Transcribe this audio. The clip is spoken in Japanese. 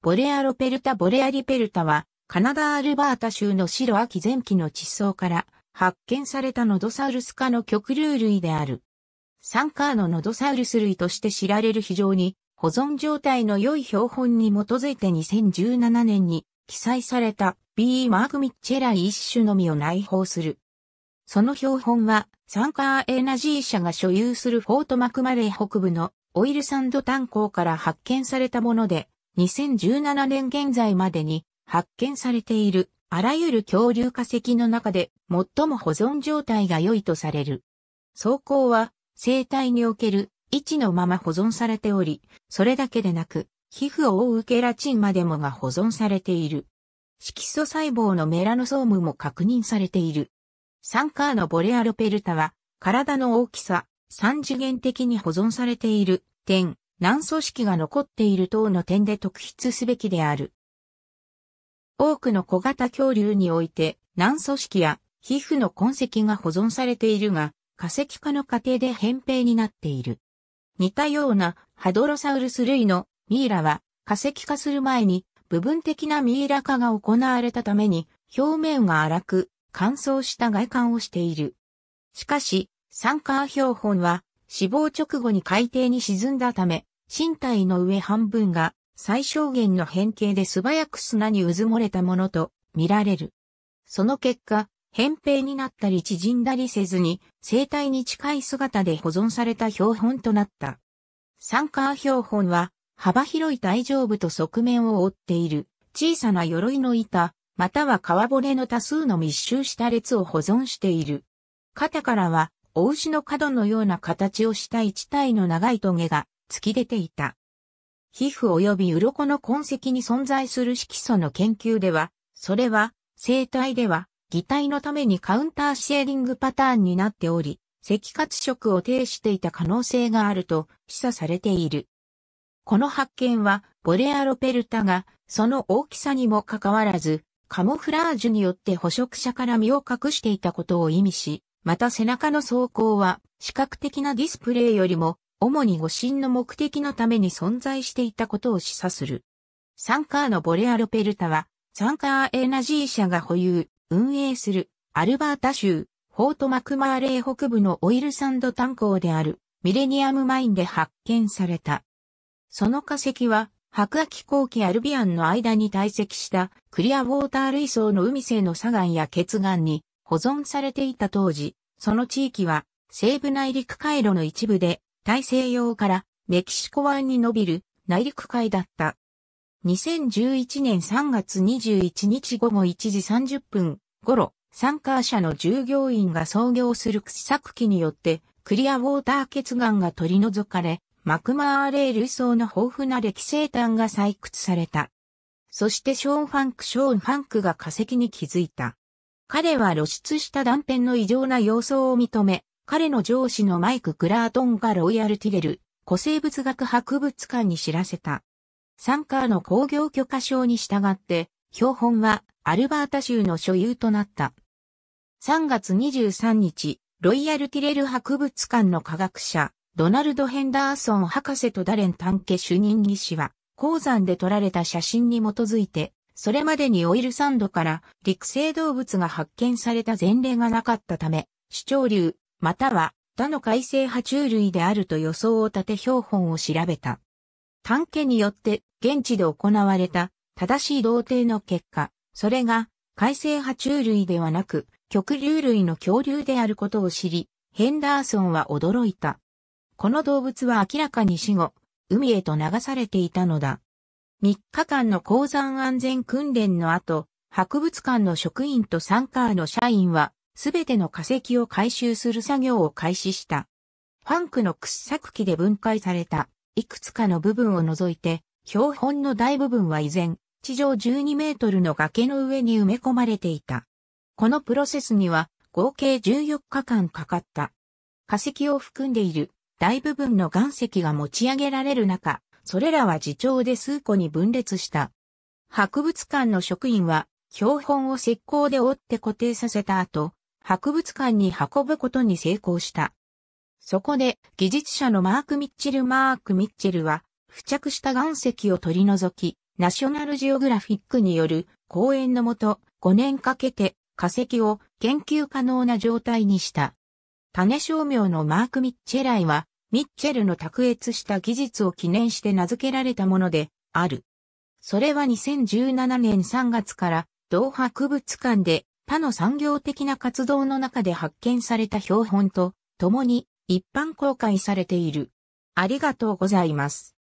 ボレアロペルタ・ボレアリペルタは、カナダ・アルバータ州の白秋前期の地層から発見されたノドサウルス科の極竜類である。サンカーのノドサウルス類として知られる非常に保存状態の良い標本に基づいて2017年に記載された B. マーク・ミッチェライ一種のみを内包する。その標本は、サンカーエナジー社が所有するフォート・マクマレー北部のオイルサンド炭鉱から発見されたもので、2017年現在までに発見されているあらゆる恐竜化石の中で最も保存状態が良いとされる。走行は生体における位置のまま保存されており、それだけでなく、皮膚を覆うケラチンまでもが保存されている。色素細胞のメラノソームも確認されている。サンカーのボレアロペルタは、体の大きさ、三次元的に保存されている点、軟組織が残っている等の点で特筆すべきである。多くの小型恐竜において、軟組織や皮膚の痕跡が保存されているが、化石化の過程で扁平になっている。似たようなハドロサウルス類のミイラは化石化する前に部分的なミイラ化が行われたために表面が荒く乾燥した外観をしている。しかし、酸化標本は死亡直後に海底に沈んだため身体の上半分が最小限の変形で素早く砂にうずもれたものと見られる。その結果、扁平になったり縮んだりせずに、生体に近い姿で保存された標本となった。サンカー標本は、幅広い大丈夫と側面を覆っている、小さな鎧の板、または皮骨の多数の密集した列を保存している。肩からは、お牛の角のような形をした一体の長い棘が突き出ていた。皮膚及び鱗の痕跡に存在する色素の研究では、それは生体では擬態のためにカウンターシェーディングパターンになっており、赤褐色を呈していた可能性があると示唆されている。この発見は、ボレアロペルタが、その大きさにもかかわらず、カモフラージュによって捕食者から身を隠していたことを意味し、また背中の装甲は、視覚的なディスプレイよりも、主に護身の目的のために存在していたことを示唆する。サンカーのボレアロペルタは、サンカーエナジー社が保有、運営する、アルバータ州、フォートマクマーレー北部のオイルサンド炭鉱である、ミレニアムマインで発見された。その化石は、白亜紀後期アルビアンの間に堆積したクリアウォーター類層の海性の砂岩や血岩に保存されていた当時、その地域は西部内陸回路の一部で大西洋からメキシコ湾に伸びる内陸海だった。2011年3月21日午後1時30分頃、サンカー社の従業員が創業する掘削機によって、クリアウォーター血岩が取り除かれ、マクマーレール層の豊富な歴生炭が採掘された。そしてショーン・ファンク、ショーン・ファンクが化石に気づいた。彼は露出した断片の異常な様相を認め、彼の上司のマイク・グラートンがロイヤル・ティレル、古生物学博物館に知らせた。サンカーの工業許可証に従って、標本はアルバータ州の所有となった。3月23日、ロイヤル・ティレル博物館の科学者、ドナルド・ヘンダーソン博士とダレン・タンケ主任技師は、鉱山で撮られた写真に基づいて、それまでにオイルサンドから陸生動物が発見された前例がなかったため、主張流、または他の海生爬虫類であると予想を立て標本を調べた。探検によって現地で行われた正しい同定の結果、それが海生爬虫類ではなく極竜類の恐竜であることを知り、ヘンダーソンは驚いた。この動物は明らかに死後、海へと流されていたのだ。3日間の鉱山安全訓練の後、博物館の職員とサンカーの社員はすべての化石を回収する作業を開始した。ファンクの掘削機で分解された、いくつかの部分を除いて、標本の大部分は依然、地上12メートルの崖の上に埋め込まれていた。このプロセスには、合計14日間かかった。化石を含んでいる大部分の岩石が持ち上げられる中、それらは自重で数個に分裂した。博物館の職員は標本を石膏で折って固定させた後、博物館に運ぶことに成功した。そこで技術者のマーク・ミッチェル・マーク・ミッチェルは付着した岩石を取り除き、ナショナルジオグラフィックによる講演のもと5年かけて化石を研究可能な状態にした。種商名のマーク・ミッチェライは、ミッチェルの卓越した技術を記念して名付けられたものである。それは2017年3月から同博物館で他の産業的な活動の中で発見された標本と共に一般公開されている。ありがとうございます。